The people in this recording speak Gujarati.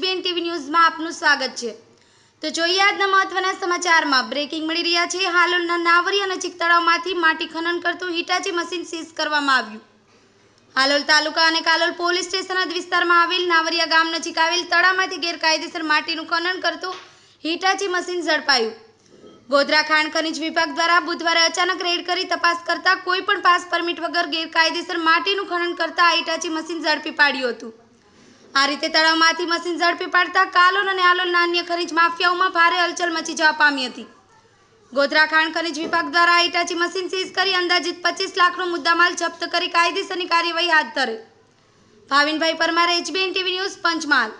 એચબીએન ટીવી ન્યૂઝમાં આપનું સ્વાગત છે તો જોઈએ આજના મહત્વના સમાચારમાં બ્રેકિંગ મળી રહ્યા છે હાલોલના નાવરિયા નજીક તળાવમાંથી માટી ખનન કરતું હિટાચી મશીન સીઝ કરવામાં આવ્યું હાલોલ તાલુકા અને કાલોલ પોલીસ સ્ટેશન વિસ્તારમાં આવેલ નાવરિયા ગામ નજીક આવેલ તળામાંથી ગેરકાયદેસર માટીનું ખનન કરતું હિટાચી મશીન ઝડપાયું ગોધરા ખાણ ખનિજ વિભાગ દ્વારા બુધવારે અચાનક રેડ કરી તપાસ કરતા કોઈપણ પાસ પરમિટ વગર ગેરકાયદેસર માટીનું ખનન કરતા હિટાચી મશીન ઝડપી પાડ્યું હતું આ રીતે તળાવમાંથી મશીન ઝડપી પાડતા કાલોલ અને આલોલ અન્ય ખનીજ માફિયાઓમાં ભારે હલચલ મચી જવા પામી હતી ગોધરા ખાણ ખનીજ વિભાગ દ્વારા ઇટાચી મશીન સીઝ કરી અંદાજિત પચીસ લાખનો મુદ્દામાલ જપ્ત કરી કાયદેસરની કાર્યવાહી હાથ ધરે Bhavinbhai Parmar HBN TV news Panchmahal